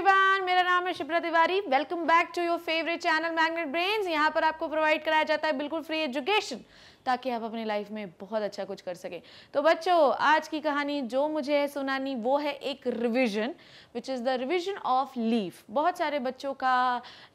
Everyone मेरा नाम है Shipra Tiwari welcome back to your favourite channel Magnet Brains यहाँ पर आपको प्रोवाइड कराया जाता है बिल्कुल फ्री एजुकेशन ताकि आप अपनी लाइफ में बहुत अच्छा कुछ कर सकें तो बच्चों आज की कहानी जो मुझे है सुनानी वो है एक revision which is the revision of leaf बहुत सारे बच्चों का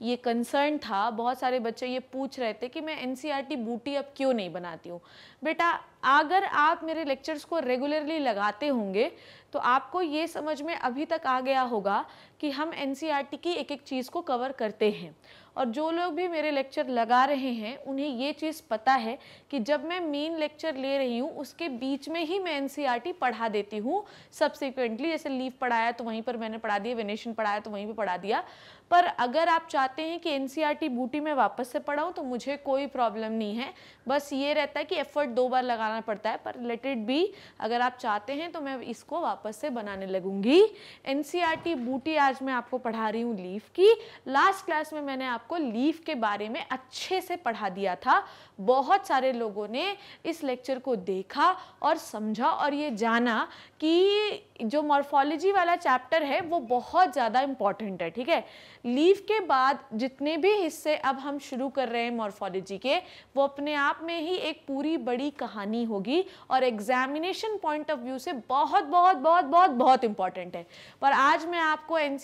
ये कंसर्न था बहुत सारे बच्चे ये पूछ रहे थे कि मैं एन e बूटी अब क्यों नहीं बनाती हूँ बेटा अगर आप मेरे लेक्चर्स को रेगुलरली लगाते होंगे तो आपको ये समझ में अभी तक आ गया होगा कि हम एन e की एक एक चीज़ को कवर करते हैं और जो लोग भी मेरे लेक्चर लगा रहे हैं उन्हें ये चीज़ पता है कि जब मैं मेन लेक्चर ले रही हूँ उसके बीच में ही मैं एन e पढ़ा देती हूँ सब्सिक्वेंटली जैसे लीव पढ़ाया तो वहीं पर मैंने पढ़ा दिया वेनेशन पढ़ाया तो वहीं पर पढ़ा दिया पर अगर आप चाहते हैं कि एन e बूटी में वापस से पढ़ाऊँ तो मुझे कोई प्रॉब्लम नहीं है बस ये रहता है कि एफर्ट दो बार लगाना पड़ता है पर लेट इट बी अगर आप चाहते हैं तो मैं इसको वापस से बनाने लगूंगी एन e बूटी आज मैं आपको पढ़ा रही हूँ लीव की लास्ट क्लास में मैंने आप आपको लीफ के बारे में अच्छे से पढ़ा दिया था बहुत सारे लोगों ने इस लेक्चर को देखा और समझा और ये जाना कि जो मॉर्फोलॉजी वाला चैप्टर है वो बहुत ज़्यादा इम्पॉर्टेंट है ठीक है लीव के बाद जितने भी हिस्से अब हम शुरू कर रहे हैं मॉर्फोलॉजी के वो अपने आप में ही एक पूरी बड़ी कहानी होगी और एग्जामिनेशन पॉइंट ऑफ व्यू से बहुत बहुत बहुत बहुत बहुत इम्पॉर्टेंट है पर आज मैं आपको एन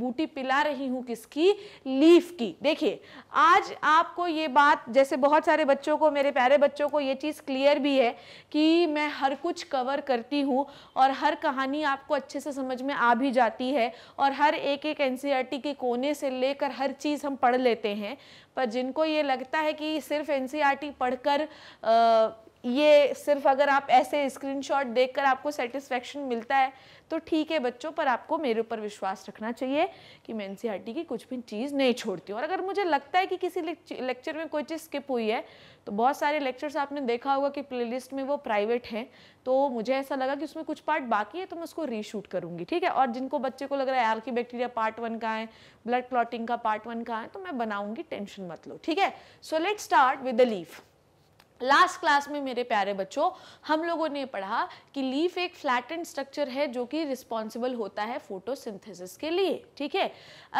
बूटी e पिला रही हूँ किसकी लीफ की देखिए आज आपको ये बात जैसे बहुत सारे बच्चों को मेरे प्यारे बच्चों को ये चीज़ क्लियर भी है कि मैं हर कुछ कवर करती हूँ और हर कहानी आपको अच्छे से समझ में आ भी जाती है और हर एक एक एन e के कोने से लेकर हर चीज़ हम पढ़ लेते हैं पर जिनको ये लगता है कि सिर्फ एन e पढ़कर ये सिर्फ अगर आप ऐसे स्क्रीनशॉट देखकर आपको सेटिस्फेक्शन मिलता है तो ठीक है बच्चों पर आपको मेरे ऊपर विश्वास रखना चाहिए कि मैं एन e की कुछ भी चीज़ नहीं छोड़ती हूँ और अगर मुझे लगता है कि किसी लेक्चर में कोई चीज़ स्किप हुई है तो बहुत सारे लेक्चर्स आपने देखा होगा कि प्लेलिस्ट में वो प्राइवेट हैं तो मुझे ऐसा लगा कि उसमें कुछ पार्ट बाकी है तो मैं उसको रीशूट करूँगी ठीक है और जिनको बच्चे को लग रहा है आर की बैक्टीरिया पार्ट वन का है ब्लड क्लॉटिंग का पार्ट वन का है तो मैं बनाऊँगी टेंशन मत लो ठीक है so let start with the leaf last class में मेरे प्यारे बच्चों हम लोगों ने पढ़ा कि लीफ एक एंड स्ट्रक्चर है जो कि रिस्पॉन्सिबल होता है फोटोसिंथेसिस के लिए ठीक है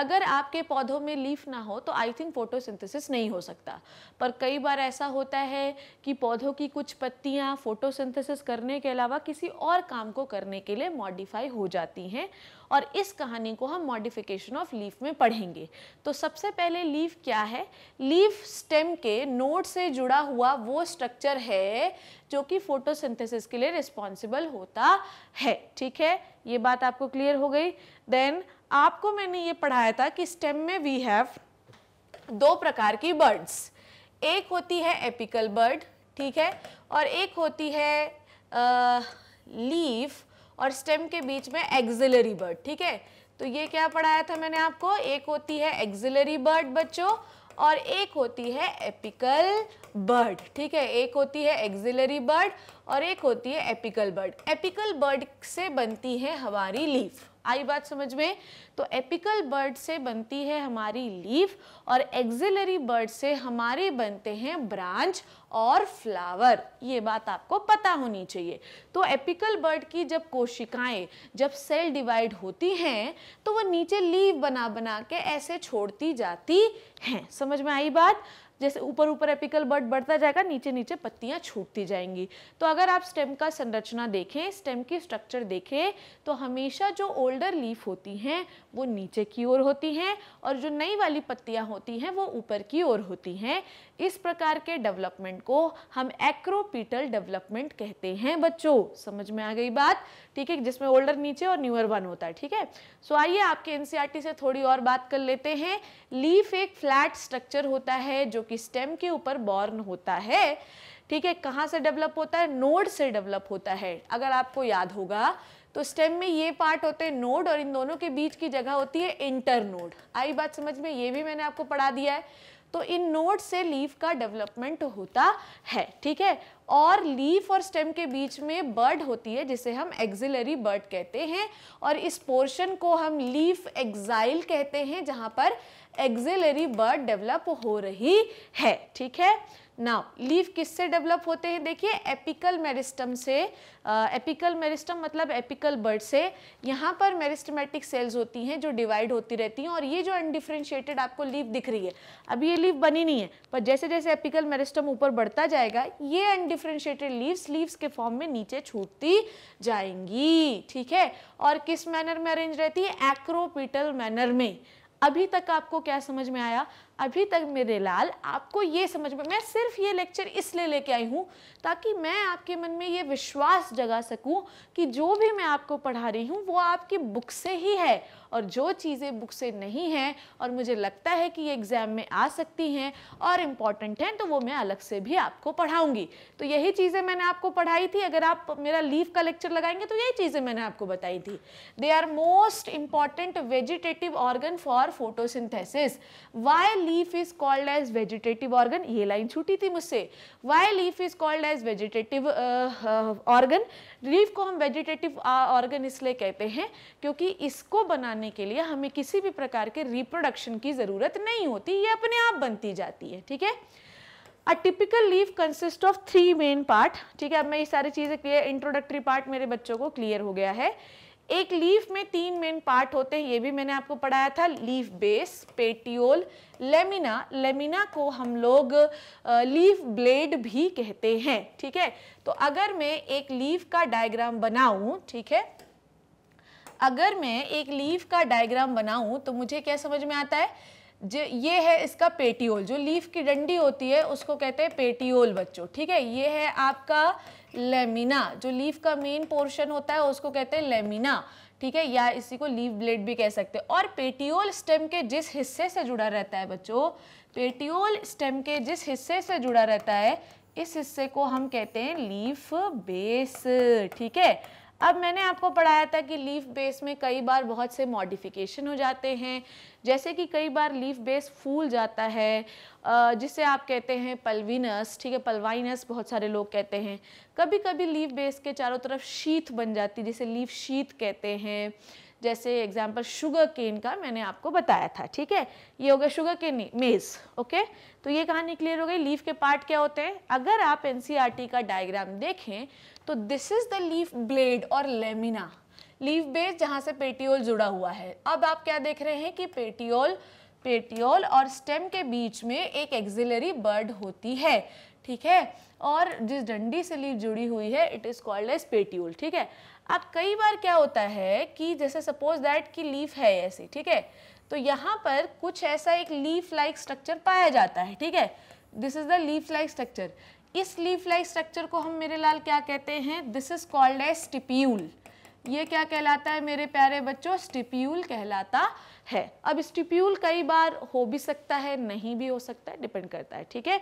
अगर आपके पौधों में लीफ ना हो तो आई थिंक फोटोसिंथेसिस नहीं हो सकता पर कई बार ऐसा होता है कि पौधों की कुछ पत्तियाँ फोटोसिंथेसिस करने के अलावा किसी और काम को करने के लिए मॉडिफाई हो जाती हैं और इस कहानी को हम मॉडिफिकेशन ऑफ लीफ में पढ़ेंगे तो सबसे पहले लीफ क्या है लीफ स्टेम के नोड से जुड़ा हुआ वो स्ट्रक्चर है जो कि फोटोसिंथेसिस के लिए रिस्पॉन्सिबल होता है ठीक है ये बात आपको क्लियर हो गई देन आपको मैंने ये पढ़ाया था कि स्टेम में वी हैव दो प्रकार की बर्ड्स एक होती है एपिकल बर्ड ठीक है और एक होती है आ, लीफ और स्टेम के बीच में एक्सिलरी बर्ड ठीक है तो ये क्या पढ़ाया था मैंने आपको एक होती है एक्सिलरी बर्ड बच्चों और एक होती है एपिकल बर्ड ठीक है एक होती है एक्सिलरी बर्ड और एक होती है एपिकल बर्ड एपिकल बर्ड से बनती है हमारी लीफ आई बात समझ में तो एपिकल बर्ड से बनती है हमारी लीफ और एक्जिलरी बर्ड से हमारे बनते हैं ब्रांच और फ्लावर ये बात आपको पता होनी चाहिए तो एपिकल बर्ड की जब कोशिकाएं जब सेल डिवाइड होती हैं तो वो नीचे लीव बना बना के ऐसे छोड़ती जाती हैं समझ में आई बात जैसे ऊपर ऊपर एपिकल बर्ड बढ़ता जाएगा नीचे नीचे पत्तियाँ छूटती जाएंगी तो अगर आप स्टेम का संरचना देखें स्टेम की स्ट्रक्चर देखें तो हमेशा जो ओल्डर लीफ होती हैं वो नीचे की ओर होती हैं और जो नई वाली पत्तियाँ होती हैं वो ऊपर की ओर होती हैं इस प्रकार के डेवलपमेंट को हम एक्रोपीटल डेवलपमेंट कहते हैं बच्चों समझ में आ गई बात ठीक है जिसमें ओल्डर नीचे और न्यूअर वन होता है ठीक है सो आइए आपके एनसीईआरटी e से थोड़ी और बात कर लेते हैं लीफ एक फ्लैट स्ट्रक्चर होता है जो कि स्टेम के ऊपर बॉर्न होता है ठीक है कहाँ से डेवलप होता है नोड से डेवलप होता है अगर आपको याद होगा तो स्टेम में ये पार्ट होते हैं नोड और इन दोनों के बीच की जगह होती है इंटर नोड आई बात समझ में ये भी मैंने आपको पढ़ा दिया है तो इन नोड से लीफ का डेवलपमेंट होता है ठीक है और लीफ और स्टेम के बीच में बर्ड होती है जिसे हम एक्जिलरी बर्ड कहते हैं और इस पोर्शन को हम लीफ एक्साइल कहते हैं जहां पर एक्जिलरी बर्ड डेवलप हो रही है ठीक है नाउ लीव किससे डेवलप होते हैं देखिए एपिकल मेरिस्टम से एपिकल मेरिस्टम मतलब एपिकल बर्ड से यहाँ पर मेरिस्टमेटिक सेल्स होती हैं जो डिवाइड होती रहती हैं और ये जो अनडिफ्रेंशिएटेड आपको लीव दिख रही है अब ये लीव बनी नहीं है पर जैसे जैसे एपिकल मेरिस्टम ऊपर बढ़ता जाएगा ये अनडिफ्रेंशिएटेड लीव्स लीव्स के फॉर्म में नीचे छूटती जाएंगी ठीक है और किस मैनर में अरेंज रहती है एक्रोपिटल मैनर में अभी तक आपको क्या समझ में आया अभी तक मेरे लाल आपको ये समझ में मैं सिर्फ ये लेक्चर इसलिए लेके आई हूँ ताकि मैं आपके मन में ये विश्वास जगा सकूँ कि जो भी मैं आपको पढ़ा रही हूँ वो आपकी बुक से ही है और जो चीज़ें बुक से नहीं हैं और मुझे लगता है कि ये एग्ज़ाम में आ सकती हैं और इम्पॉर्टेंट हैं तो वो मैं अलग से भी आपको पढ़ाऊँगी तो यही चीज़ें मैंने आपको पढ़ाई थी अगर आप मेरा लीव का लेक्चर लगाएंगे तो यही चीज़ें मैंने आपको बताई थी they are most important vegetative organ for photosynthesis why leaf is called as vegetative organ ये लाइन छूटी थी मुझसे why leaf is called as vegetative organ leaf को हम वेजिटेटिव ऑर्गन uh, इसलिए कहते हैं क्योंकि इसको बनाने करने के लिए हमें किसी भी प्रकार के रिप्रोडक्शन की ज़रूरत नहीं होती ये अपने आप बनती जाती है ठीक है a typical leave consist of three main part ठीक है अब मैं ये सारी चीज़ें क्लियर इंट्रोडक्टरी पार्ट मेरे बच्चों को क्लियर हो गया है एक लीफ में तीन मेन पार्ट होते हैं ये भी मैंने आपको पढ़ाया था leaf base petiole lamina lamina को हम लोग लीफ ब्लेड भी कहते हैं ठीक है तो अगर मैं एक लीफ का डायग्राम बनाऊं ठीक है अगर मैं एक लीफ का डायग्राम बनाऊँ तो मुझे क्या समझ में आता है जो ये है इसका पेटियोल जो लीफ की डंडी होती है उसको कहते हैं पेटियोल बच्चों ठीक है ये है आपका लेमिना जो लीफ का मेन पोर्शन होता है उसको कहते हैं लेमिना ठीक है या इसी को लीफ ब्लेड भी कह सकते हैं और पेटियोल स्टेम के जिस हिस्से से जुड़ा रहता है बच्चों पेटियोल स्टेम के जिस हिस्से से जुड़ा रहता है इस हिस्से को हम कहते हैं लीफ बेस ठीक है अब मैंने आपको पढ़ाया था कि लीफ बेस में कई बार बहुत से मॉडिफिकेशन हो जाते हैं जैसे कि कई बार लीफ बेस फूल जाता है जिसे आप कहते हैं पलवीनस ठीक है पलवाइनस बहुत सारे लोग कहते हैं कभी कभी लीफ बेस के चारों तरफ शीत बन जाती है जिसे लीफ शीत कहते हैं जैसे एग्जाम्पल शुगर केन का मैंने आपको बताया था ठीक है ये हो गया शुगर केन मेज़ ओके तो ये कहानी क्लियर हो गई लीफ के पार्ट क्या होते हैं अगर आप एन e का डायग्राम देखें तो this is the leaf blade और लेमिना लीफ बेस जहाँ से पेटियोल जुड़ा हुआ है अब आप क्या देख रहे हैं कि पेटियोल पेटियोल और स्टेम के बीच में एक एक्जिलरी बर्ड होती है ठीक है और जिस डंडी से लीफ जुड़ी हुई है it is called as petiole ठीक है अब कई बार क्या होता है कि जैसे सपोज दैट कि लीफ है ऐसी ठीक है तो यहाँ पर कुछ ऐसा एक लीफ लाइक स्ट्रक्चर पाया जाता है ठीक है this is the leaf like structure इस लीफ लाइक स्ट्रक्चर को हम मेरे लाल क्या कहते हैं this is called a stipule ये क्या कहलाता है मेरे प्यारे बच्चों स्टिप्यूल कहलाता है अब स्टिप्यूल कई बार हो भी सकता है नहीं भी हो सकता है डिपेंड करता है ठीक है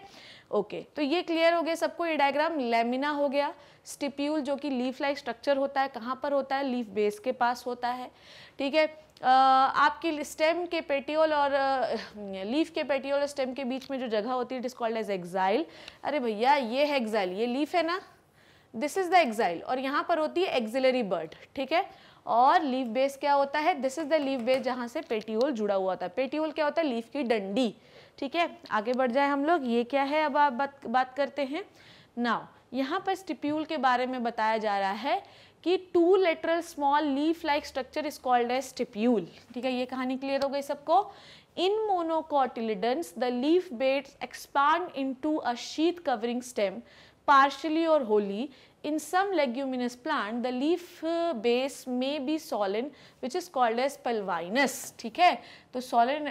ओके तो ये क्लियर हो गया सबको ये डायग्राम लेमिना हो गया स्टिप्यूल जो कि लीफ लाइक स्ट्रक्चर होता है कहाँ पर होता है लीफ बेस के पास होता है ठीक है आपकी स्टेम के पेटियोल और लीफ के पेटियोल और स्टेम के बीच में जो जगह होती है it is called as axil अरे भैया ये है एक्साइल ये लीफ है ना दिस इज़ द एक्साइल और यहाँ पर होती है एक्सिलरी बर्ड ठीक है और लीव बेस क्या होता है this is the leaf base जहाँ से पेटीओल जुड़ा हुआ था पेटीओल क्या होता है लीफ की डंडी ठीक है आगे बढ़ जाए हम लोग ये क्या है अब आप बात बात करते हैं नाउ यहाँ पर स्टिप्यूल के बारे में बताया जा रहा है कि two lateral small leaf like structure is called as stipule ठीक है ये कहानी क्लियर हो गई सबको In the leaf leaf expand into a sheath covering stem partially or wholly. In some leguminous plant, the leaf base may be solen, which is called as pulvinous. ठीक है तो solen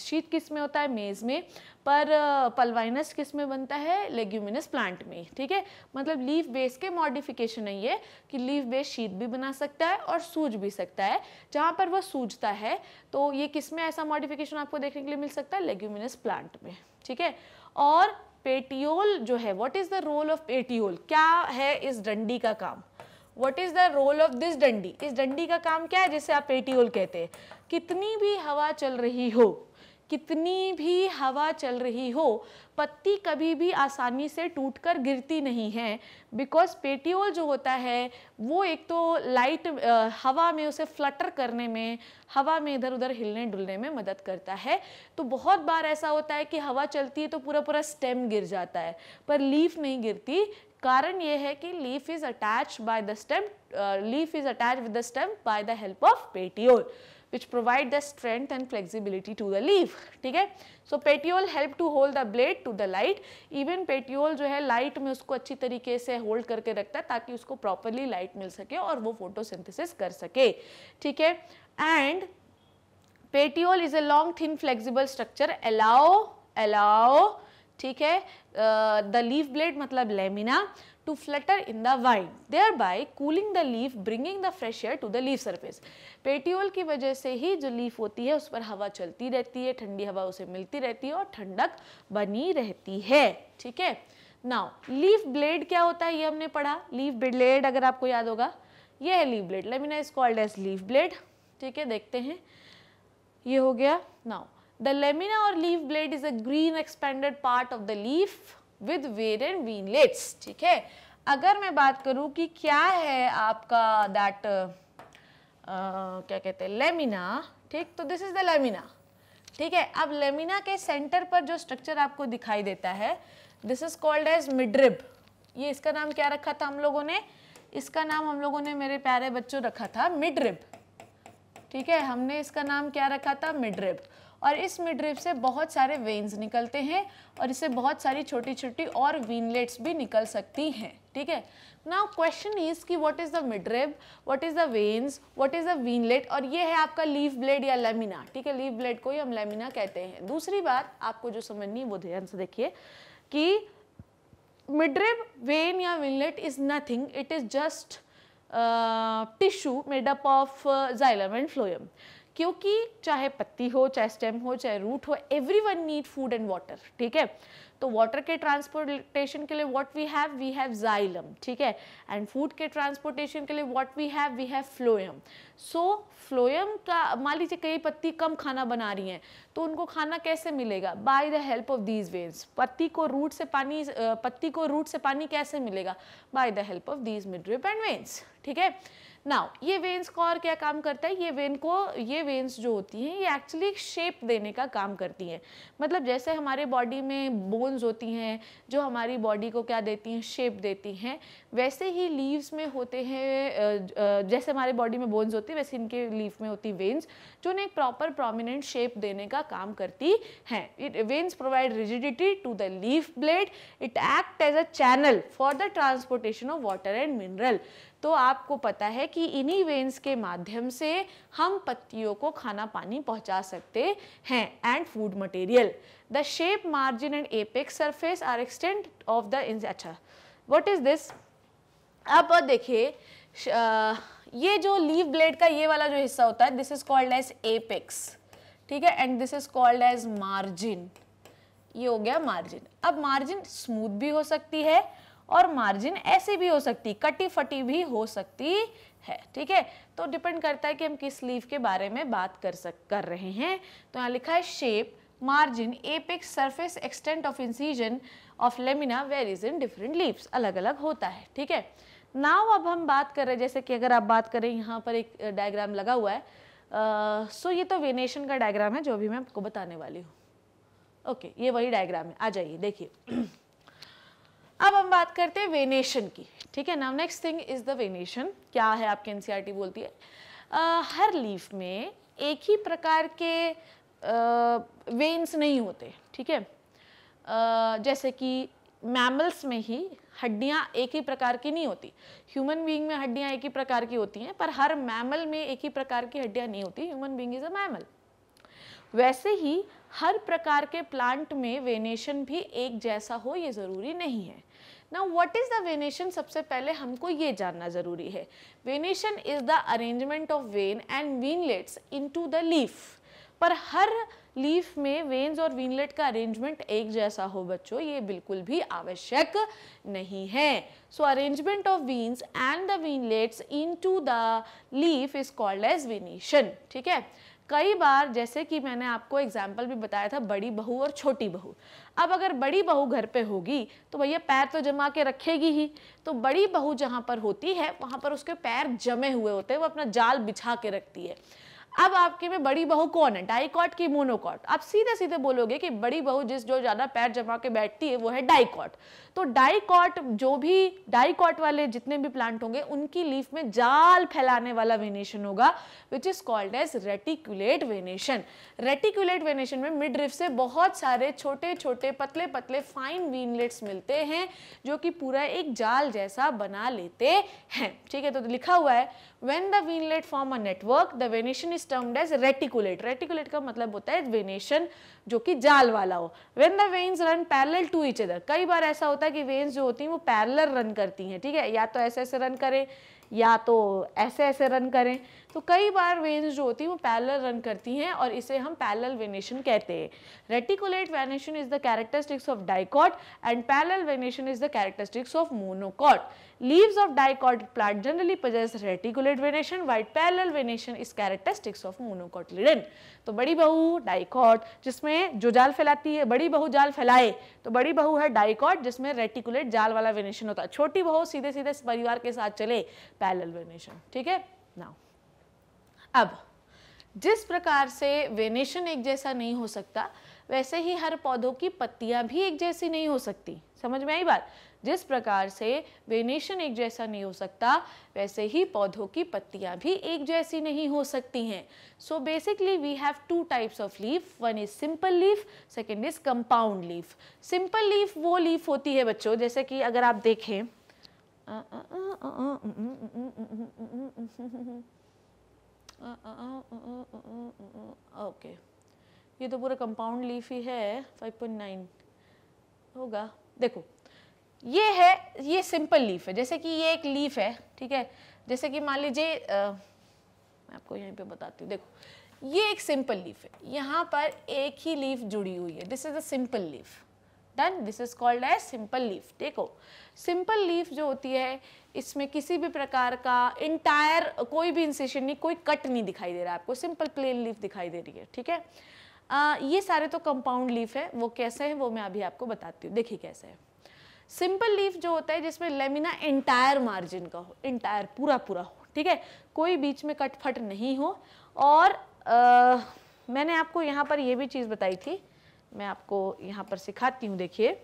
शीत किस में होता है मेज में पर पल्वाइनस किस में बनता है लेग्यूमिनस प्लांट में ठीक है मतलब लीफ बेस के मॉडिफिकेशन है ये कि लीफ बेस शीत भी बना सकता है और सूज भी सकता है जहाँ पर वह सूजता है तो ये किस में ऐसा मॉडिफिकेशन आपको देखने के लिए मिल सकता है लेग्यूमिनस प्लांट में ठीक है और पेटियोल जो है what is the role of petiole क्या है इस डंडी का काम what is the role of this डंडी इस डंडी का काम क्या है जिसे आप पेटियोल कहते हैं कितनी भी हवा चल रही हो कितनी भी हवा चल रही हो पत्ती कभी भी आसानी से टूटकर गिरती नहीं है बिकॉज पेटियोल जो होता है वो एक तो लाइट हवा में उसे फ्लटर करने में हवा में इधर उधर हिलने डुलने में मदद करता है तो बहुत बार ऐसा होता है कि हवा चलती है तो पूरा पूरा स्टेम गिर जाता है पर लीफ नहीं गिरती कारण ये है कि leaf is attach by the stem leaf is attach with the stem by the help of petiole which provide the strength and flexibility to the leaf ठीक है so petiole help to hold the blade to the light even petiole जो है light में उसको अच्छी तरीके से hold करके रखता है ताकि उसको प्रॉपरली लाइट मिल सके और वो फोटोसिंथेसिस कर सके ठीक है and petiole is a long thin flexible structure allow allow ठीक है द लीफ ब्लेड मतलब lamina to flutter in the vine, thereby cooling the leaf, bringing the fresh air to the leaf surface. Petiole की वजह से ही जो leaf होती है उस पर हवा चलती रहती है ठंडी हवा उसे मिलती रहती है और ठंडक बनी रहती है ठीक है नाउ लीफ ब्लेड क्या होता है ये हमने पढ़ा लीफ ब्लेड अगर आपको याद होगा ये है leaf blade lamina is called as leaf blade ठीक है देखते हैं ये हो गया नाउ द लेमिना और leaf blade is a green expanded part of the leaf with various veinlets ठीक है अगर मैं बात करूं कि क्या है आपका दैट uh, uh, क्या कहते हैं लेमिना ठीक तो दिस इज़ द लेमिना ठीक है अब लेमिना के सेंटर पर जो स्ट्रक्चर आपको दिखाई देता है this is called as midrib ये इसका नाम क्या रखा था हम लोगों ने इसका नाम हम लोगों ने मेरे प्यारे बच्चों रखा था मिड्रिब ठीक है हमने इसका नाम क्या रखा था मिड्रिब और इस मिड्रिप से बहुत सारे वेन्स निकलते हैं और इससे बहुत सारी छोटी छोटी और वीनलेट्स भी निकल सकती हैं ठीक है नाउ क्वेश्चन इज कि what is the midrib what is the veins what is the veinlet और ये है आपका लीव ब्लेड या लेमिना ठीक है लीव ब्लेड को ही हम लेमिना कहते हैं दूसरी बात आपको जो समझनी है वो ध्यान से देखिए कि मिड्रिप वेन या veinlet is nothing it is just tissue made up of xylem and phloem क्योंकि चाहे पत्ती हो चाहे स्टेम हो चाहे रूट हो every one need food and water ठीक है तो वाटर के ट्रांसपोर्टेशन के लिए what we have we have xylem ठीक है एंड फूड के ट्रांसपोर्टेशन के लिए what we have we have phloem so phloem का मान लीजिए कई पत्ती कम खाना बना रही हैं तो उनको खाना कैसे मिलेगा by the help of these veins पत्ती को रूट से पानी पत्ती को रूट से पानी कैसे मिलेगा by the help of these midrib and veins ठीक है नाउ ये वेन्स का और क्या काम करता है ये वेन को ये वेन्स जो होती हैं ये एक्चुअली एक शेप देने का काम करती हैं मतलब जैसे हमारे बॉडी में बोन्स होती हैं जो हमारी बॉडी को क्या देती हैं शेप देती हैं वैसे ही लीव्स में होते हैं जैसे हमारे बॉडी में बोन्स होती है वैसे इनके लीफ में होती वेन्स जो उन्हें एक प्रॉपर प्रोमिनेंट शेप देने का काम करती हैं it veins provide rigidity to the leaf blade it act as a channel for the transportation of water and mineral तो आपको पता है कि इन्हीं वेन्स के माध्यम से हम पत्तियों को खाना पानी पहुंचा सकते हैं and food material the shape margin and apex surface are extent of the अच्छा वट इज़ दिस अब देखिए ये जो लीव ब्लेड का ये वाला जो हिस्सा होता है this is called as apex ठीक है and this is called as margin ये हो गया मार्जिन अब मार्जिन स्मूथ भी हो सकती है और मार्जिन ऐसी भी हो सकती कटी फटी भी हो सकती है ठीक है तो डिपेंड करता है कि हम किस लीव के बारे में बात कर सक कर रहे हैं तो यहाँ लिखा है shape margin apex surface extent of incision of lamina varies in different leaves अलग अलग होता है ठीक है नाव अब हम बात कर रहे हैं जैसे कि अगर आप बात करें यहाँ पर एक डायग्राम लगा हुआ है सो ये तो वेनेशन का डायग्राम है जो अभी मैं आपको बताने वाली हूँ ओके okay, ये वही डायग्राम है आ जाइए देखिए अब हम बात करते हैं वेनेशन की ठीक है now next thing is the venation क्या है आपके एनसीईआरटी e बोलती है uh, हर लीफ में एक ही प्रकार के आ, वेन्स नहीं होते ठीक है जैसे कि मैमल्स में ही हड्डियाँ एक ही प्रकार की नहीं होती ह्यूमन बीइंग में हड्डियाँ एक ही प्रकार की होती हैं पर हर मैमल में एक ही प्रकार की हड्डियाँ नहीं होती human being is a mammal वैसे ही हर प्रकार के प्लांट में वेनेशन भी एक जैसा हो ये ज़रूरी नहीं है ना व्हाट इज़ द वेनेशन सबसे पहले हमको ये जानना ज़रूरी है venation is the arrangement of vein and veinlets into the leaf पर हर लीफ में वेन्स और वीनलेट का अरेंजमेंट एक जैसा हो बच्चों ये बिल्कुल भी आवश्यक नहीं है so arrangement of veins and the veinlets into the leaf is called as venation ठीक है कई बार जैसे कि मैंने आपको एग्जाम्पल भी बताया था बड़ी बहू और छोटी बहू अब अगर बड़ी बहू घर पे होगी तो भैया पैर तो जमा के रखेगी ही तो बड़ी बहू जहाँ पर होती है वहाँ पर उसके पैर जमे हुए होते हैं वो अपना जाल बिछा के रखती है अब आपके में बड़ी बहू कौन है डाइकॉट की मोनोकॉट आप सीधे सीधे बोलोगे कि बड़ी बहू जिस जो ज़्यादा पैर जमा के बैठती है वो है डाइकॉट तो डाइकॉट जो भी डाइकॉट वाले जितने भी प्लांट होंगे उनकी लीफ में जाल फैलाने वाला वेनेशन होगा which is called as reticulate venation reticulate venation में मिड रिफ से बहुत सारे छोटे छोटे पतले पतले फाइन वीनलेट्स मिलते हैं जो कि पूरा एक जाल जैसा बना लेते हैं ठीक है तो लिखा हुआ है When the veinlet form a network, the venation is termed as reticulate. Reticulate का मतलब होता है venation जो कि जाल वाला हो When the veins run parallel to each other, कई बार ऐसा होता है कि veins जो होती हैं वो parallel run करती हैं ठीक है या तो ऐसे ऐसे run करें या तो ऐसे ऐसे run करें तो कई बार वेन्स जो होती हैं वो पैरल रन करती हैं और इसे हम पैरल वेनेशन कहते हैं reticulate venation is the characteristics of dicot and parallel venation is the characteristics of monocot leaves of dicot plant generally possess reticulate venation white while venation is characteristics of monocot लिडन तो बड़ी बहू dicot जिसमें जो जाल फैलाती है बड़ी बहू जाल फैलाए तो बड़ी बहू है डाइकॉट जिसमें रेटिकुलेट जाल वाला वेनेशन होता है छोटी बहू सीधे सीधे परिवार के साथ चले पैरेलल वेनेशन ठीक है नाउ अब जिस प्रकार से वेनेशन एक जैसा नहीं हो सकता वैसे ही हर पौधों की पत्तियां भी एक जैसी नहीं हो सकती समझ में आई बात जिस प्रकार से वेनेशन एक जैसा नहीं हो सकता वैसे ही पौधों की पत्तियां भी एक जैसी नहीं हो सकती हैं so basically we have two types of leaf one is simple leaf second is compound leaf simple leaf वो लीफ होती है बच्चों जैसे कि अगर आप देखें ओके ये तो पूरा कंपाउंड लीफ ही है 5.9 होगा देखो ये है ये सिंपल लीफ है जैसे कि ये एक लीफ है ठीक है जैसे कि मान लीजिए uh, मैं आपको यहीं पे बताती हूँ देखो ये एक सिंपल लीफ है यहाँ पर एक ही लीफ जुड़ी हुई है this is a simple leaf done this is called as simple leaf देखो सिंपल लीफ जो होती है इसमें किसी भी प्रकार का इंटायर कोई भी इंसेशन नहीं कोई कट नहीं दिखाई दे रहा है आपको सिंपल प्लेन लीफ दिखाई दे रही है ठीक है आ, ये सारे तो कंपाउंड लीफ है वो कैसे हैं वो मैं अभी आपको बताती हूँ देखिए कैसे है सिंपल लीफ जो होता है जिसमें लेमिना इंटायर मार्जिन का हो इंटायर पूरा पूरा हो ठीक है कोई बीच में कट फट नहीं हो और आ, मैंने आपको यहाँ पर ये भी चीज़ बताई थी मैं आपको यहाँ पर सिखाती हूँ देखिए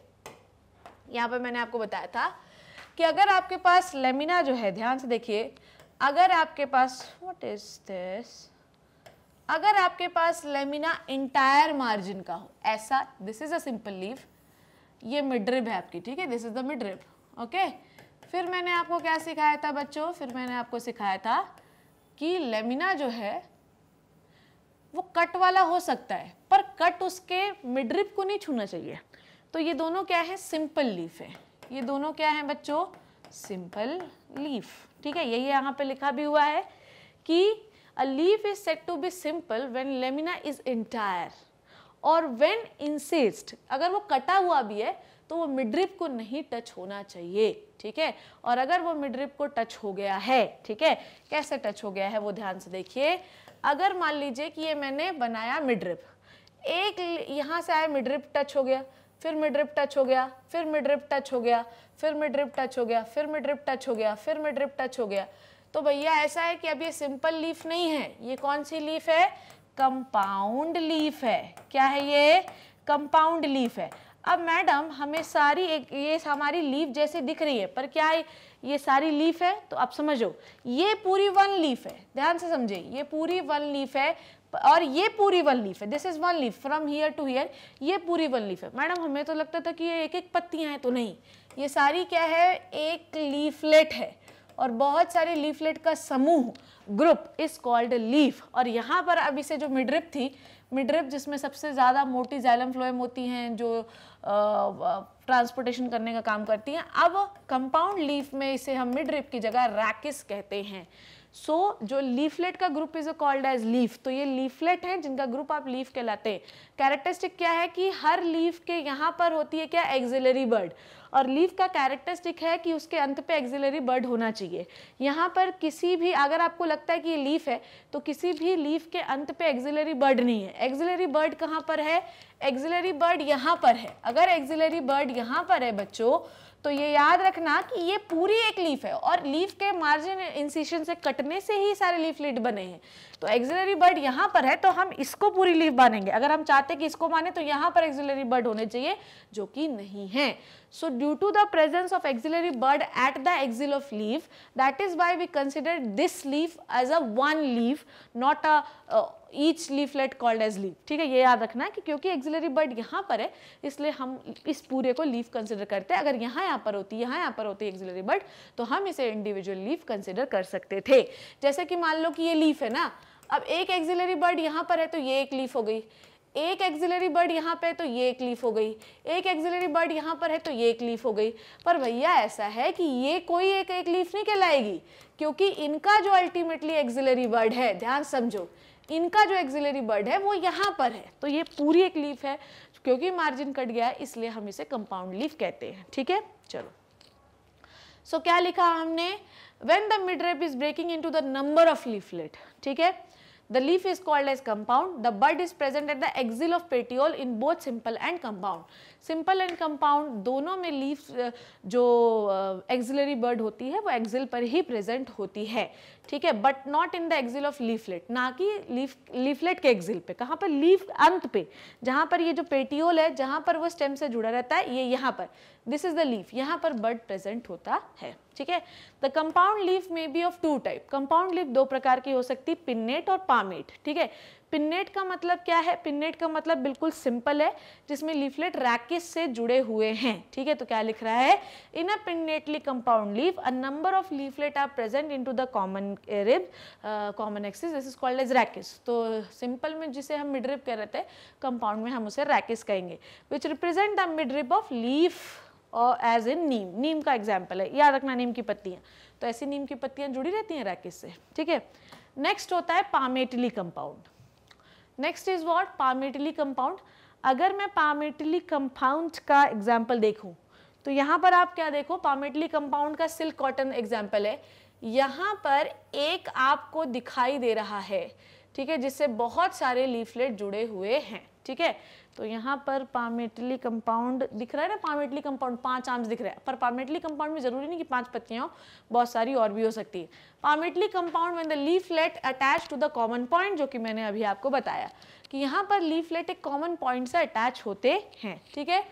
यहाँ पर मैंने आपको बताया था कि अगर आपके पास लेमिना जो है ध्यान से देखिए अगर आपके पास व्हाट इज दिस अगर आपके पास लेमिना इंटायर मार्जिन का हो ऐसा this is a simple leaf ये मिड्रिप है आपकी ठीक है this is the midrib okay फिर मैंने आपको क्या सिखाया था बच्चों फिर मैंने आपको सिखाया था कि लेमिना जो है वो कट वाला हो सकता है पर कट उसके मिड्रिप को नहीं छूना चाहिए तो ये दोनों क्या है सिंपल लीफ है ये दोनों क्या हैं बच्चों सिंपल लीफ ठीक है यही यहाँ पे लिखा भी हुआ है कि a leaf is said to be simple when lamina is entire और व्हेन इंसिस्ट अगर वो कटा हुआ भी है तो वो मिड्रिप को नहीं टच होना चाहिए ठीक है और अगर वो मिड्रिप को टच हो गया है ठीक है कैसे टच हो गया है वो ध्यान से देखिए अगर मान लीजिए कि ये मैंने बनाया मिड्रिप एक यहाँ से आया मिड्रिप टच हो गया फिर मिड रिप टच हो गया फिर मिड रिप टच हो गया फिर मिड रिप टच हो गया फिर मिड रिप टच हो गया फिर मिड रिप टच हो गया तो भैया ऐसा है कि अब ये सिंपल लीफ नहीं है ये कौन सी लीफ है कंपाउंड लीफ है क्या है ये कंपाउंड लीफ है अब मैडम हमें सारी एक ये हमारी लीफ जैसे दिख रही है पर क्या है ये सारी लीफ है तो आप समझो ये पूरी वन लीफ है ध्यान से समझे ये पूरी वन लीफ है और ये पूरी वन लीफ है this is one leaf from here to here ये पूरी वन लीफ है मैडम हमें तो लगता था कि ये एक एक पत्तियां हैं तो नहीं ये सारी क्या है एक लीफलेट है और बहुत सारे लीफलेट का समूह ग्रुप इज कॉल्ड लीफ और यहाँ पर अभी से जो मिड्रिप थी मिड्रिप जिसमें सबसे ज़्यादा मोटी जैलम फ्लोएम होती हैं जो ट्रांसपोर्टेशन करने का काम करती हैं अब कंपाउंड लीफ में इसे हम मिड्रिप की जगह रैकिस कहते हैं सो so, जो लीफलेट का group is called as leaf तो ये लीफलेट है जिनका ग्रुप आप लीफ कहलाते हैं कैरेक्टरिस्टिक क्या है कि हर लीफ के यहाँ पर होती है क्या एक्जिलरी बर्ड और लीफ का कैरेक्टरिस्टिक है कि उसके अंत पे एक्जिलरी बर्ड होना चाहिए यहाँ पर किसी भी अगर आपको लगता है कि ये लीफ है तो किसी भी लीफ के अंत पे एक्जिलरी बर्ड नहीं है एक्जिलरी बर्ड कहाँ पर है एक्जिलरी बर्ड यहाँ पर है अगर एक्जिलरी बर्ड यहाँ पर है बच्चों तो ये याद रखना कि ये पूरी एक लीफ है और लीफ के मार्जिन इंसिशन से कटने से ही सारे लीफलेट बने हैं तो एक्जिलरी बर्ड यहाँ पर है तो हम इसको पूरी लीफ बनेंगे अगर हम चाहते चाहते कि इसको माने तो यहाँ पर एक्सिलरी बर्ड होने चाहिए जो कि नहीं है so due to the presence of axillary bud at the axil of leaf that is why we consider this leaf as a one leaf not a uh, each leaflet called as leaf ठीक है ये याद रखना है कि क्योंकि axillary bud यहाँ पर है इसलिए हम इस पूरे को leaf consider करते हैं अगर यहाँ यहाँ पर होती यहाँ यहाँ पर होती axillary bud तो हम इसे individual leaf consider कर सकते थे जैसे कि मान लो कि ये leaf है ना अब एक एक्सिलरी बर्ड यहाँ पर है तो ये एक लीफ हो गई एक एक्सिलरी बर्ड यहाँ पे तो ये एक लीफ हो गई एक एक्सिलरी बर्ड यहाँ पर है तो ये एक लीफ हो गई पर भैया ऐसा है कि ये कोई एक एक लीफ नहीं कहलाएगी क्योंकि इनका जो अल्टीमेटली एक्सिलरी बर्ड है ध्यान समझो इनका जो एक्सिलरी बर्ड है वो यहाँ पर है तो ये पूरी एक लीफ है क्योंकि मार्जिन कट गया है इसलिए हम इसे कंपाउंड लीफ कहते हैं ठीक है चलो सो so, क्या लिखा हमने when the midrib is breaking into the number of leaflet ठीक है The leaf is called as compound. The bud is present at the axil of petiole in both simple and compound. Simple and compound दोनों में leaf जो axillary bud होती है वो axile पर ही present होती है ठीक है but not in the axil of leaflet ना कि लीफ लीफलेट के एक्जिल पे कहाँ पर लीफ अंत पे जहाँ पर ये जो पेटियोल है जहाँ पर वो स्टेम से जुड़ा रहता है ये यहाँ पर दिस इज द लीफ यहाँ पर बर्ड प्रेजेंट होता है ठीक है the compound leaf may be of two type compound leaf दो प्रकार की हो सकती पिन्नेट और पामेट ठीक है पिन्नेट का मतलब क्या है पिन्नेट का मतलब बिल्कुल सिंपल है जिसमें लीफलेट रैकिस से जुड़े हुए हैं ठीक है तो क्या लिख रहा है in a pinnately compound leaf a number of leaflet are present into the common rib common axis this is called as rachis तो सिंपल में जिसे हम मिड रिब कह रहे थे कंपाउंड में हम उसे रैकिस कहेंगे which represent the mid rib of leaf और एज इन नीम नीम का एग्जाम्पल है याद रखना नीम की पत्तियाँ तो ऐसी नीम की पत्तियाँ जुड़ी रहती हैं रैकिस से ठीक है नेक्स्ट होता है palmately compound next is what palmately compound अगर मैं पामेटली कंपाउंड का एग्जाम्पल देखूँ तो यहाँ पर आप क्या देखो पामेटली कंपाउंड का सिल्क कॉटन एग्जाम्पल है यहाँ पर एक आपको दिखाई दे रहा है ठीक है जिससे बहुत सारे लीफलेट जुड़े हुए हैं ठीक है तो यहाँ पर पामेटली कंपाउंड दिख रहा है ना पामेटली कंपाउंड पांच आर्म्स दिख रहा है पर पामेटली कंपाउंड में जरूरी नहीं कि पांच पत्तियां बहुत सारी और भी हो सकती है पामेटली कंपाउंड में the leaflet attach to the common point जो कि मैंने अभी आपको बताया कि यहाँ पर लीफलेट एक कॉमन पॉइंट से अटैच होते हैं ठीक है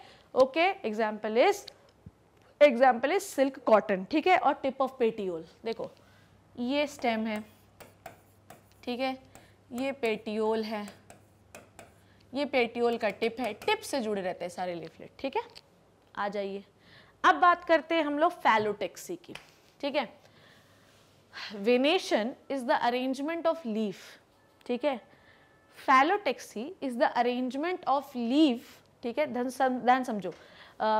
okay example is example is silk cotton ठीक है और टिप ऑफ पेटियोल देखो ये स्टेम है ठीक है ये पेटीओल है ये पेटियोल का टिप है टिप से जुड़े रहते हैं सारे लीफलेट ठीक है आ जाइए अब बात करते हैं हम लोग फैलोटेक्सी की ठीक है venation is the arrangement of leaf ठीक है phyllotaxy is the arrangement of leaf ठीक है ध्यान समझो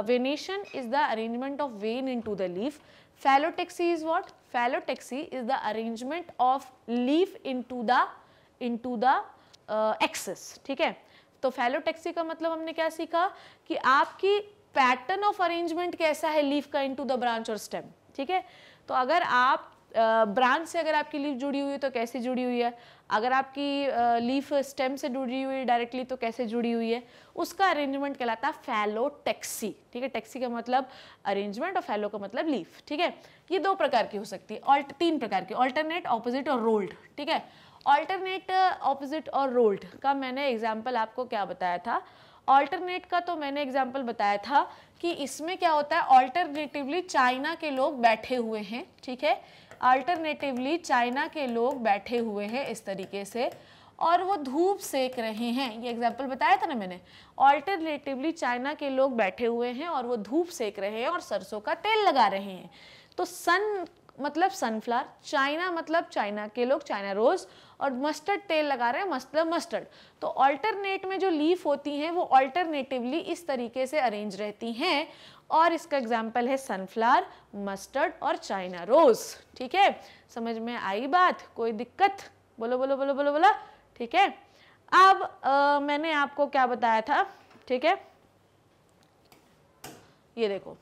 venation is the arrangement of vein into the leaf phyllotaxy is what phyllotaxy is the arrangement of leaf into the into the axis ठीक है तो फैलोटैक्सी का मतलब हमने क्या सीखा कि आपकी पैटर्न ऑफ अरेंजमेंट कैसा है लीफ का इनटू द ब्रांच और स्टेम ठीक है तो अगर आप ब्रांच से अगर आपकी लीफ जुड़ी हुई है तो कैसे जुड़ी हुई है अगर आपकी लीफ स्टेम से जुड़ी हुई है डायरेक्टली तो कैसे जुड़ी हुई है उसका अरेंजमेंट कहलाता है फैलोटेक्सी ठीक है टैक्सी का मतलब अरेंजमेंट और फैलो का मतलब लीफ ठीक है ये दो प्रकार की हो सकती है तीन प्रकार की ऑल्टरनेट ऑपोजिट और रोल्ड ठीक है ऑल्टरनेट ऑपोजिट uh, और रोल्ड का मैंने एग्जाम्पल आपको क्या बताया था ऑल्टरनेट का तो मैंने एग्जाम्पल बताया था कि इसमें क्या होता है ऑल्टरनेटिवली चाइना के लोग बैठे हुए हैं ठीक है अल्टरनेटिवली चाइना के लोग बैठे हुए हैं इस तरीके से और वो धूप सेक रहे हैं ये एग्जाम्पल बताया था ना मैंने ऑल्टरनेटिवली चाइना के लोग बैठे हुए हैं और वो धूप सेक रहे हैं और सरसों का तेल लगा रहे हैं तो सन मतलब सनफ्लावर चाइना मतलब चाइना के लोग चाइना रोज़ और मस्टर्ड तेल लगा रहे हैं मतलब मस्टर्ड तो अल्टरनेट में जो लीफ होती हैं वो अल्टरनेटिवली इस तरीके से अरेंज रहती हैं और इसका एग्जाम्पल है सनफ्लावर मस्टर्ड और चाइना रोज़ ठीक है समझ में आई बात कोई दिक्कत बोलो बोलो बोलो बोलो बोला ठीक है अब आ, मैंने आपको क्या बताया था ठीक है ये देखो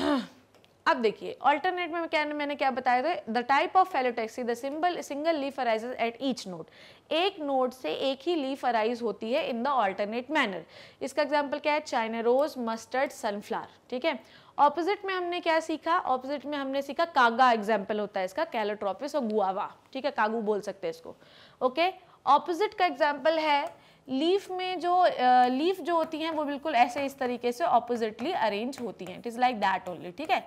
अब देखिए ऑल्टरनेट में क्या मैंने क्या बताया था the type of phyllotaxy the symbol single leaf arise at each node एक नोट से एक ही लीफ अराइज होती है इन द ऑल्टरनेट मैनर इसका एग्जाम्पल क्या है चाइना रोज मस्टर्ड सनफ्लावर ठीक है ऑपोजिट में हमने क्या सीखा ऑपोजिट में हमने सीखा कागा एग्जाम्पल होता है इसका कैलोट्रोपिस और गुआवा ठीक है कागू बोल सकते हैं इसको ओके ऑपोजिट का एग्जाम्पल है लीफ में जो लीफ जो होती हैं वो बिल्कुल ऐसे इस तरीके से ऑपोजिटली अरेंज होती हैं it is like that only ठीक है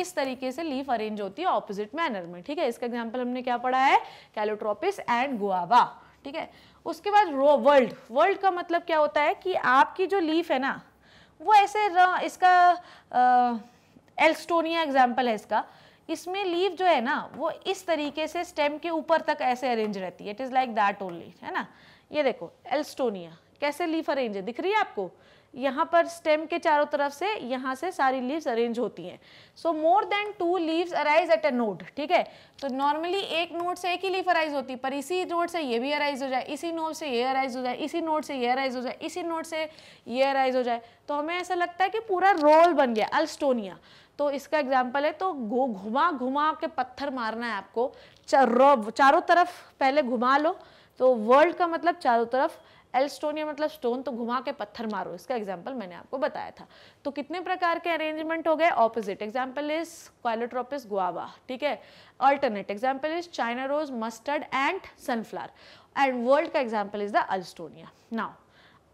इस तरीके से लीफ अरेंज होती है ऑपोजिट मैनर में ठीक है इसका एग्जाम्पल हमने क्या पढ़ा है कैलोट्रोपिस एंड गुआवा ठीक है उसके बाद रो वर्ल्ड वर्ल्ड का मतलब क्या होता है कि आपकी जो लीफ है ना वो ऐसे इसका एल्स्टोनिया एग्जाम्पल है इसका इसमें लीव जो है ना वो इस तरीके से स्टेम के ऊपर तक ऐसे अरेंज रहती है it is like that only है ना ये देखो एल्स्टोनिया कैसे लीफ अरेंज है दिख रही है आपको यहाँ पर स्टेम के चारों तरफ से यहाँ से सारी लीव्स अरेंज होती हैं so more than two leaves arise at a node ठीक है तो नॉर्मली एक नोड से एक ही लीफ अराइज होती है पर इसी नोड से ये भी अराइज हो जाए इसी नोड से ये अराइज हो जाए इसी नोड से ये अराइज हो जाए इसी नोड से ये अराइज हो जाए तो हमें ऐसा लगता है कि पूरा रोल बन गया अल्स्टोनिया तो इसका एग्जाम्पल है तो घुमा घुमा के पत्थर मारना है आपको चारों तरफ पहले घुमा लो तो वर्ल्ड का मतलब चारों तरफ एल मतलब स्टोन तो घुमा के पत्थर मारो इसका एग्जाम्पल मैंने आपको बताया था तो कितने प्रकार के अरेंजमेंट हो गए opposite example is calotropis guava ठीक है alternate example is China rose mustard and sunflower and whorled का example is the alstonia now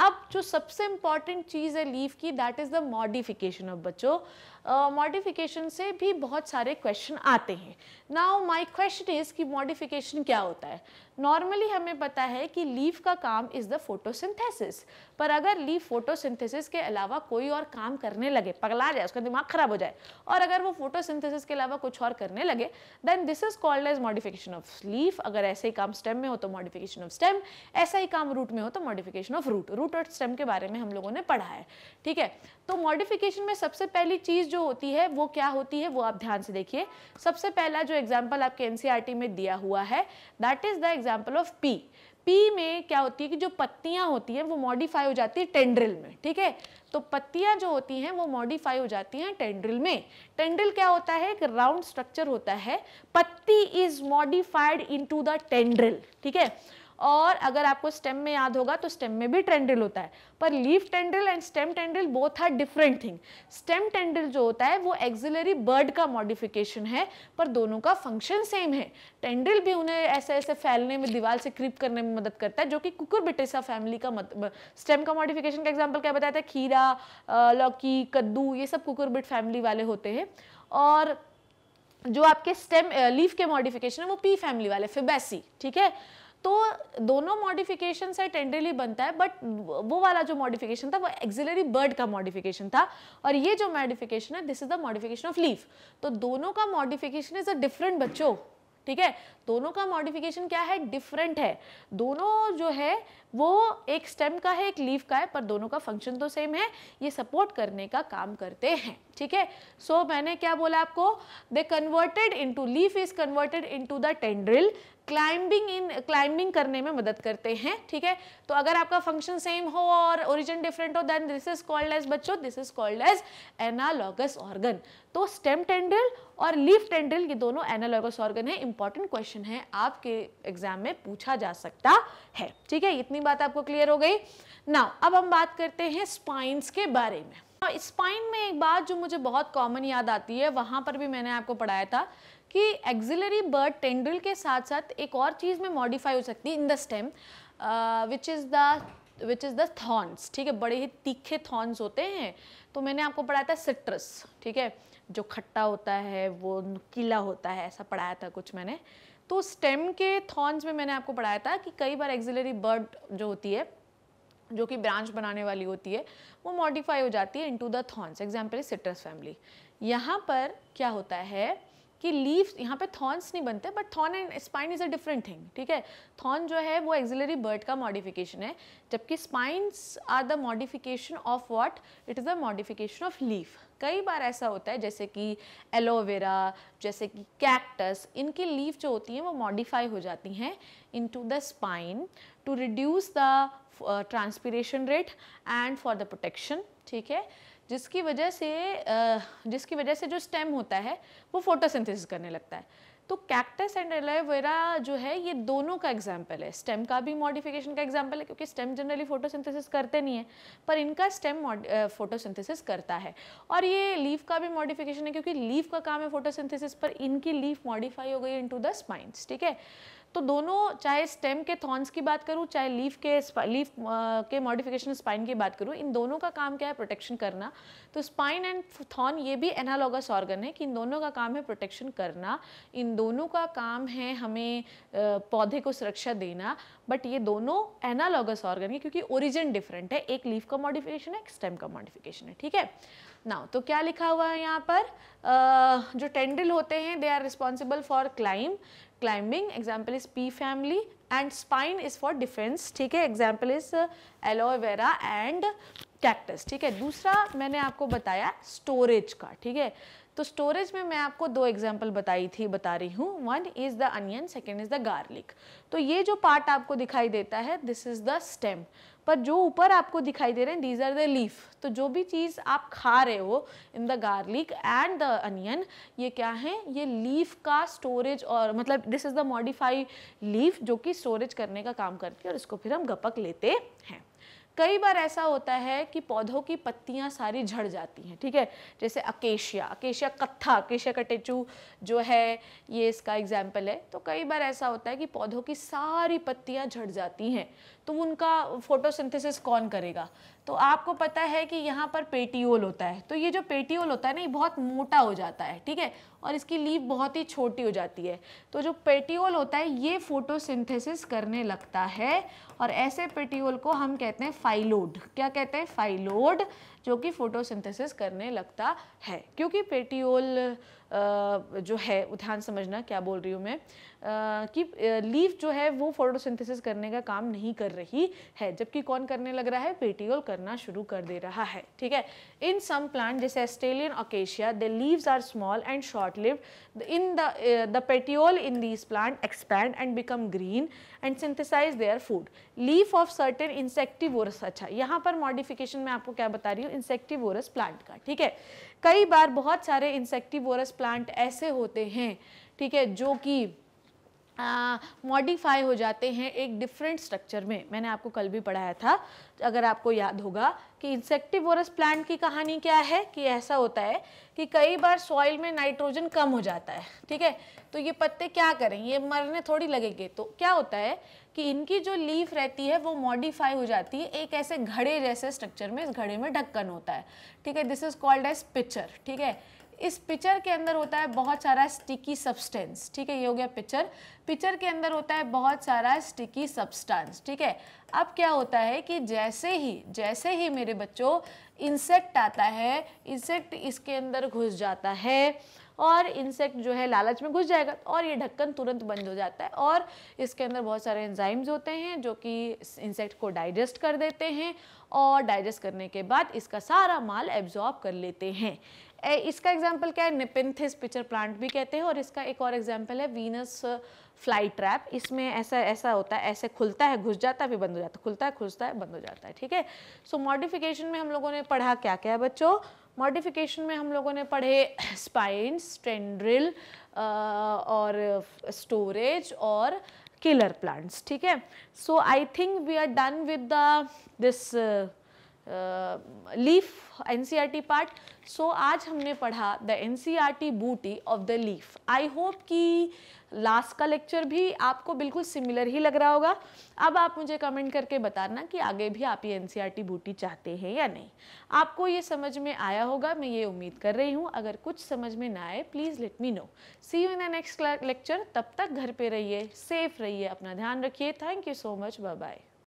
अब जो सबसे इम्पॉर्टेंट चीज़ है लीव की that is the modification of बच्चों मॉडिफिकेशन uh, से भी बहुत सारे क्वेश्चन आते हैं नाउ माय क्वेश्चन इज़ कि मॉडिफिकेशन क्या होता है नॉर्मली हमें पता है कि लीफ का काम इज़ द फोटोसिंथेसिस पर अगर लीफ फोटोसिंथेसिस के अलावा कोई और काम करने लगे पगला जाए उसका दिमाग खराब हो जाए और अगर वो फोटोसिंथेसिस के अलावा कुछ और करने लगे then this is called as modification of leaf अगर ऐसे ही काम स्टेम में हो तो मॉडिफिकेशन ऑफ स्टेम ऐसा ही काम रूट में हो तो मॉडिफिकेशन ऑफ रूट रूट और स्टेम के बारे में हम लोगों ने पढ़ा है ठीक है तो मॉडिफिकेशन में सबसे पहली चीज़ जो होती है वो क्या होती है वो आप ध्यान से देखिए सबसे पहला जो एग्जाम्पल आपके एन e में दिया हुआ है that is the example of pea pea में क्या होती है कि जो पत्तियां होती हैं वो मॉडिफाई हो जाती है टेंड्रिल में ठीक है तो पत्तियां जो होती हैं वो मॉडिफाई हो जाती हैं टेंड्रिल में टेंड्रिल क्या होता है एक राउंड स्ट्रक्चर होता है पत्ती is modified into the tendril ठीक है और अगर आपको स्टेम में याद होगा तो स्टेम में भी टेंड्रिल होता है पर leaf tendril and stem tendril both are different thing stem tendril जो होता है वो एक्सिलरी बर्ड का मॉडिफिकेशन है पर दोनों का फंक्शन सेम है टेंड्रिल भी उन्हें ऐसे ऐसे फैलने में दीवार से क्रीप करने में मदद करता है जो कि कुकुरबिटेसा फैमिली का स्टेम का मॉडिफिकेशन का एग्जाम्पल क्या बताया था खीरा लौकी कद्दू ये सब कुकुरबिट फैमिली वाले होते हैं और जो आपके स्टेम लीफ के मॉडिफिकेशन है वो पी फैमिली वाले फिबेसी ठीक है तो दोनों मॉडिफिकेशन से टेंडरली बनता है बट वो वाला जो मॉडिफिकेशन था वो एक्सिलरी बर्ड का मॉडिफिकेशन था और ये जो मॉडिफिकेशन है this is the modification of leaf तो दोनों का मॉडिफिकेशन इज अ डिफरेंट बच्चों ठीक है दोनों का मॉडिफिकेशन क्या है डिफरेंट है दोनों जो है वो एक स्टेम का है एक लीफ का है पर दोनों का फंक्शन तो सेम है ये सपोर्ट करने का काम करते हैं ठीक है सो मैंने क्या बोला आपको the converted into leaf is converted into the tendril climbing in climbing करने में मदद करते हैं ठीक है तो अगर आपका फंक्शन सेम हो और ओरिजिन डिफरेंट हो then this is called as बच्चों this is called as analogous organ तो स्टेम टेंड्रिल और लीफ टेंड्रिल ये दोनों एनालॉगस ऑर्गन है इंपॉर्टेंट क्वेश्चन है आपके एग्जाम में पूछा जा सकता है ठीक है इतनी बात आपको क्लियर हो गई ना अब हम बात करते हैं स्पाइन्स के बारे में स्पाइन तो में एक बात जो मुझे बहुत कॉमन याद आती है वहां पर भी मैंने आपको पढ़ाया था कि एक्जिलरी बर्ड टेंड्रिल के साथ साथ एक और चीज़ में मॉडिफाई हो सकती है in the stem which is the which is the thorns ठीक है बड़े ही तीखे थॉर्न्स होते हैं तो मैंने आपको पढ़ाया था सिट्रस ठीक है जो खट्टा होता है वो नुकीला होता है ऐसा पढ़ाया था कुछ मैंने तो स्टेम के थॉर्न्स में मैंने आपको पढ़ाया था कि कई बार एक्जिलरी बर्ड जो होती है जो कि ब्रांच बनाने वाली होती है वो मॉडिफाई हो जाती है into the thorns example citrus family यहाँ पर क्या होता है कि लीव्स यहाँ पे थॉर्न्स नहीं बनते but thorn and spine is a different thing ठीक है थॉर्न जो है वो एक्जिलरी बर्ड का मॉडिफिकेशन है जबकि spines are the modification of what it is the modification of leaf कई बार ऐसा होता है जैसे कि एलोवेरा जैसे कि कैक्टस इनकी लीव जो होती हैं वो मॉडिफाई हो जाती हैं to the spine to reduce the transpiration rate and for the protection ठीक है जिसकी वजह से जिसकी वजह से जो स्टेम होता है वो फोटोसिंथेसिस करने लगता है तो कैक्टस एंड एलोवेरा जो है ये दोनों का एग्जाम्पल है स्टेम का भी मॉडिफिकेशन का एग्जाम्पल है क्योंकि स्टेम जनरली फोटोसिंथेसिस करते नहीं है पर इनका स्टेम फोटोसिंथेसिस करता है और ये लीफ का भी मॉडिफिकेशन है क्योंकि लीफ का काम है फोटोसिंथेसिस पर इनकी लीफ मॉडिफाई हो गई इनटू द स्पाइंस ठीक है तो दोनों चाहे स्टेम के थॉर्न्स की बात करूँ चाहे लीफ के लीफ के मॉडिफिकेशन स्पाइन की बात करूँ इन दोनों का काम क्या है प्रोटेक्शन करना तो स्पाइन एंड थॉर्न ये भी एनालॉगस ऑर्गन है कि इन दोनों का काम है प्रोटेक्शन करना इन दोनों का काम है हमें पौधे को सुरक्षा देना बट ये दोनों एनालॉगस ऑर्गन है क्योंकि ओरिजिन डिफरेंट है एक लीफ का मॉडिफिकेशन है एक स्टेम का मॉडिफिकेशन है ठीक है नाउ तो क्या लिखा हुआ है यहाँ पर uh, जो टेंडिल होते हैं they are responsible for climb climbing example is pea family and spine is for defence ठीक है example is aloe vera and cactus ठीक है दूसरा मैंने आपको बताया स्टोरेज का ठीक है तो स्टोरेज में मैं आपको दो एग्जाम्पल बताई थी बता रही हूँ one is the onion second is the garlic तो ये जो पार्ट आपको दिखाई देता है दिस इज़ द स्टेम पर जो ऊपर आपको दिखाई दे रहे हैं दीज आर द लीफ तो जो भी चीज़ आप खा रहे हो in the garlic and the onion ये क्या है ये लीफ का स्टोरेज और मतलब this is the modify leaf जो कि स्टोरेज करने का काम करती है और इसको फिर हम गपक लेते हैं कई बार ऐसा होता है कि पौधों की पत्तियां सारी झड़ जाती हैं ठीक है जैसे अकेशिया अकेशिया कत्था अकेशिया कटेचू जो है ये इसका एग्जाम्पल है तो कई बार ऐसा होता है कि पौधों की सारी पत्तियां झड़ जाती हैं तो उनका फोटोसिंथेसिस कौन करेगा तो आपको पता है कि यहाँ पर पेटियोल होता है तो ये जो पेटियोल होता है ना ये बहुत मोटा हो जाता है ठीक है और इसकी लीव बहुत ही छोटी हो जाती है तो जो पेटियोल होता है ये फोटोसिंथेसिस करने लगता है और ऐसे पेटियोल को हम कहते हैं फाइलोड क्या कहते हैं फाइलोड जो कि फोटोसिंथेसिस करने लगता है क्योंकि पेटियोल जो है ध्यान समझना क्या बोल रही हूँ मैं कि लीफ जो है वो फोटोसिंथेसिस करने का काम नहीं कर रही है जबकि कौन करने लग रहा है पेटियोल करना शुरू कर दे रहा है ठीक है इन सम प्लांट जैसे Australian acacia the leaves are small and short lived in the the petiole in these plant expand and become green and synthesise their food leaf of certain insectivorous अच्छा यहाँ पर मॉडिफिकेशन मैं आपको क्या बता रही हूँ इंसेक्टिवोरस प्लांट का ठीक है कई बार बहुत सारे इंसेक्टिवोरस प्लांट ऐसे होते हैं ठीक है जो कि मॉडिफाई हो जाते हैं एक डिफरेंट स्ट्रक्चर में मैंने आपको कल भी पढ़ाया था अगर आपको याद होगा कि इंसेक्टिवोरस प्लांट की कहानी क्या है कि ऐसा होता है कि कई बार सॉइल में नाइट्रोजन कम हो जाता है ठीक है तो ये पत्ते क्या करें ये मरने थोड़ी लगेंगे तो क्या होता है कि इनकी जो लीफ रहती है वो मॉडिफाई हो जाती है एक ऐसे घड़े जैसे स्ट्रक्चर में इस घड़े में ढक्कन होता है ठीक है this is called as picture ठीक है इस पिक्चर के अंदर होता है बहुत सारा स्टिकी सब्सटेंस ठीक है ये हो गया पिक्चर पिक्चर के अंदर होता है बहुत सारा स्टिकी सब्सटेंस ठीक है अब क्या होता है कि जैसे ही जैसे ही मेरे बच्चों इंसेक्ट आता है इंसेक्ट इसके अंदर घुस जाता है और इंसेक्ट जो है लालच में घुस जाएगा और ये ढक्कन तुरंत बंद हो जाता है और इसके अंदर बहुत सारे एंजाइम्स होते हैं जो कि इंसेक्ट को डाइजेस्ट कर देते हैं और डाइजेस्ट करने के बाद इसका सारा माल एब्जॉर्ब कर लेते हैं इसका एग्जाम्पल क्या है निपिनथिस पिचर प्लांट भी कहते हैं और इसका एक और एग्जाम्पल है वीनस फ्लाई ट्रैप इसमें ऐसा ऐसा होता है ऐसे खुलता है घुस जाता है भी बंद हो जाता है खुलता है घुसता है बंद हो जाता है ठीक है सो मॉडिफिकेशन में हम लोगों ने पढ़ा क्या क्या है बच्चों मॉडिफिकेशन में हम लोगों ने पढ़े स्पाइन स्टेंड्रिल uh, और स्टोरेज और किलर प्लांट्स ठीक है so I think we are done with the this leaf N C R T part so आज हमने पढ़ा the N C R T beauty of the leaf I hope कि last का lecture भी आपको बिल्कुल सिमिलर ही लग रहा होगा अब आप मुझे कमेंट करके बताना कि आगे भी आप ये एन सी आर टी बूटी चाहते हैं या नहीं आपको ये समझ में आया होगा मैं ये उम्मीद कर रही हूँ अगर कुछ समझ में ना आए please let me know see you in the next lecture तब तक घर पे रहिए सेफ रहिए अपना ध्यान रखिए thank you so much bye bye